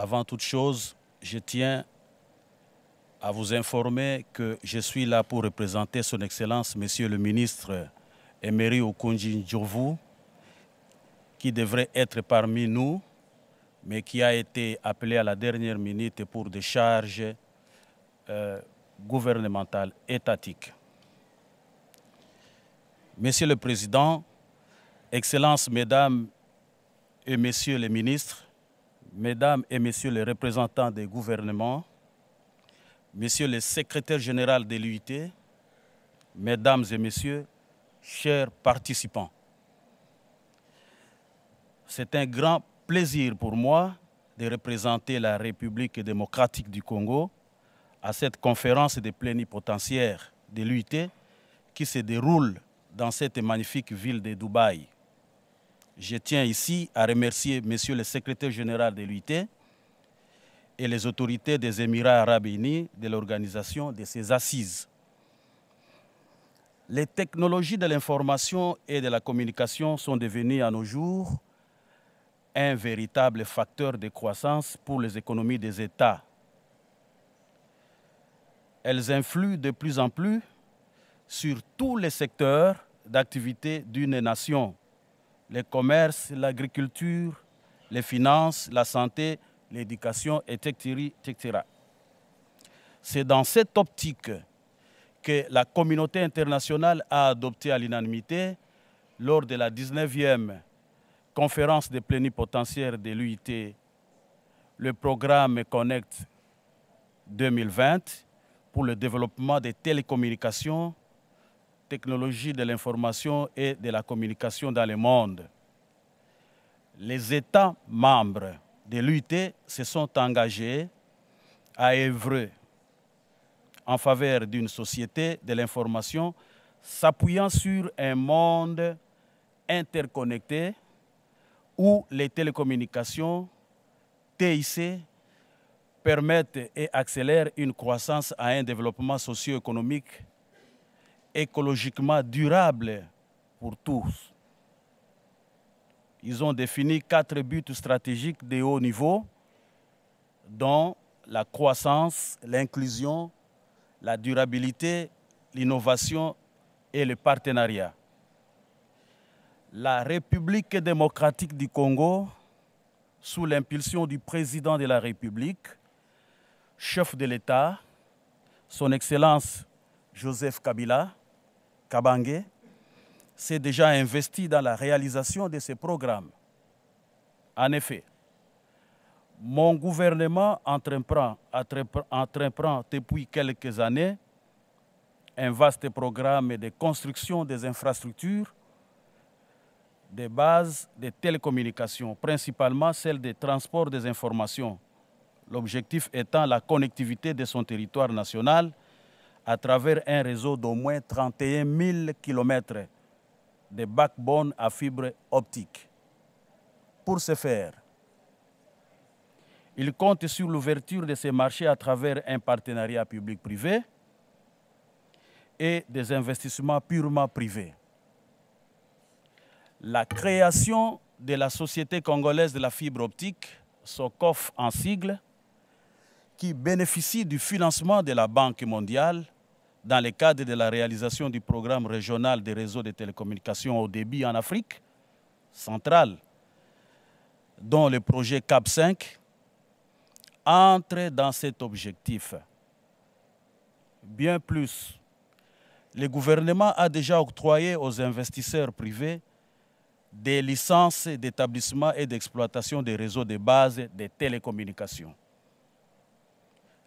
Avant toute chose, je tiens à vous informer que je suis là pour représenter Son Excellence, Monsieur le ministre Emery Okunji qui devrait être parmi nous, mais qui a été appelé à la dernière minute pour des charges euh, gouvernementales étatiques. Monsieur le Président, Excellences, Mesdames et Messieurs les ministres, Mesdames et Messieurs les représentants des gouvernements, messieurs les secrétaires généraux de l'UIT, Mesdames et Messieurs, chers participants, c'est un grand plaisir pour moi de représenter la République démocratique du Congo à cette conférence des plénipotentiaires de l'UIT qui se déroule dans cette magnifique ville de Dubaï. Je tiens ici à remercier M. le secrétaire général de l'UIT et les autorités des Émirats arabes unis de l'organisation de ces assises. Les technologies de l'information et de la communication sont devenues à nos jours un véritable facteur de croissance pour les économies des États. Elles influent de plus en plus sur tous les secteurs d'activité d'une nation les commerces, l'agriculture, les finances, la santé, l'éducation, etc. C'est dans cette optique que la communauté internationale a adopté à l'unanimité lors de la 19e conférence des plénipotentiaires de l'UIT le programme Connect 2020 pour le développement des télécommunications technologie de l'information et de la communication dans le monde. Les États membres de l'UIT se sont engagés à œuvrer en faveur d'une société de l'information s'appuyant sur un monde interconnecté où les télécommunications TIC permettent et accélèrent une croissance à un développement socio-économique écologiquement durable pour tous. Ils ont défini quatre buts stratégiques de haut niveau, dont la croissance, l'inclusion, la durabilité, l'innovation et le partenariat. La République démocratique du Congo, sous l'impulsion du président de la République, chef de l'État, son Excellence Joseph Kabila, Kabangé s'est déjà investi dans la réalisation de ces programmes. En effet, mon gouvernement entreprend, depuis quelques années un vaste programme de construction des infrastructures des bases de télécommunications, principalement celle des transports des informations. L'objectif étant la connectivité de son territoire national à travers un réseau d'au moins 31 000 km de backbone à fibre optique. Pour ce faire, il compte sur l'ouverture de ces marchés à travers un partenariat public-privé et des investissements purement privés. La création de la Société congolaise de la fibre optique, SOCOF en sigle, qui bénéficie du financement de la Banque mondiale, dans le cadre de la réalisation du programme régional des réseaux de télécommunications au débit en Afrique centrale, dont le projet CAP 5 entre dans cet objectif. Bien plus, le gouvernement a déjà octroyé aux investisseurs privés des licences d'établissement et d'exploitation des réseaux de base de télécommunications.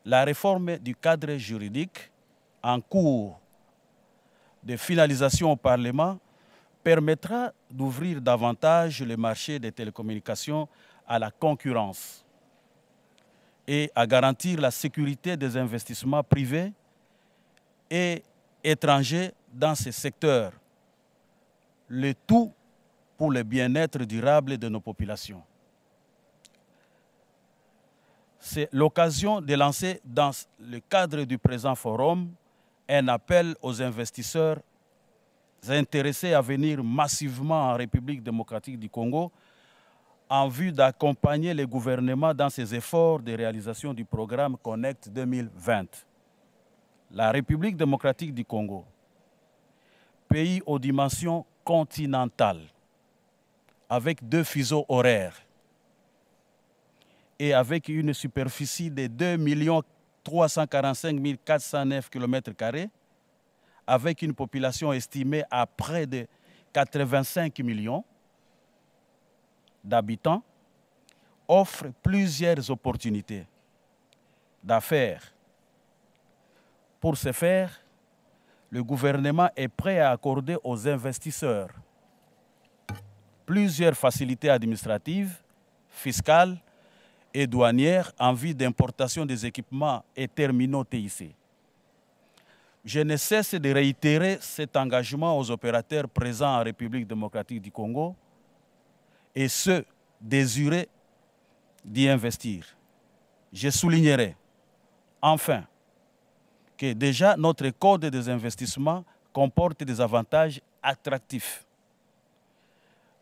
La réforme du cadre juridique en cours de finalisation au Parlement permettra d'ouvrir davantage le marché des télécommunications à la concurrence et à garantir la sécurité des investissements privés et étrangers dans ces secteurs, le tout pour le bien-être durable de nos populations. C'est l'occasion de lancer dans le cadre du présent forum un appel aux investisseurs intéressés à venir massivement en République démocratique du Congo en vue d'accompagner le gouvernement dans ses efforts de réalisation du programme Connect 2020. La République démocratique du Congo, pays aux dimensions continentales, avec deux fuseaux horaires et avec une superficie de 2 millions 345 409 km, avec une population estimée à près de 85 millions d'habitants, offre plusieurs opportunités d'affaires. Pour ce faire, le gouvernement est prêt à accorder aux investisseurs plusieurs facilités administratives, fiscales et douanières en vue d'importation des équipements et terminaux TIC. Je ne cesse de réitérer cet engagement aux opérateurs présents en République démocratique du Congo et ceux désirés d'y investir. Je soulignerai enfin que déjà notre code des investissements comporte des avantages attractifs.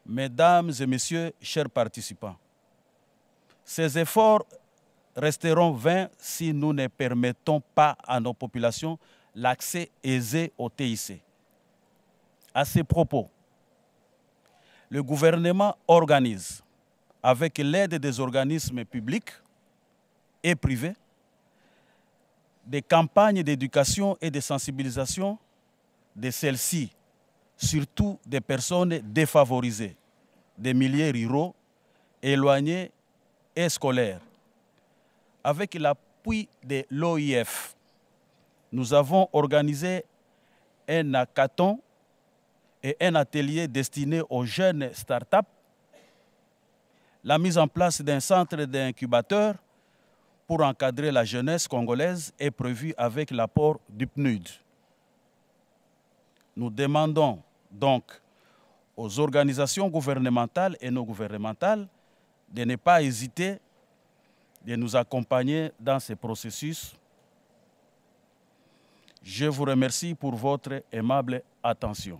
Mesdames et messieurs, chers participants, ces efforts resteront vains si nous ne permettons pas à nos populations l'accès aisé au TIC. À ces propos, le gouvernement organise, avec l'aide des organismes publics et privés, des campagnes d'éducation et de sensibilisation de celles-ci, surtout des personnes défavorisées, des milliers ruraux, éloignés et scolaire. Avec l'appui de l'OIF, nous avons organisé un hackathon et un atelier destiné aux jeunes startups. la mise en place d'un centre d'incubateur pour encadrer la jeunesse congolaise est prévue avec l'apport du PNUD. Nous demandons donc aux organisations gouvernementales et non gouvernementales de ne pas hésiter de nous accompagner dans ce processus. Je vous remercie pour votre aimable attention.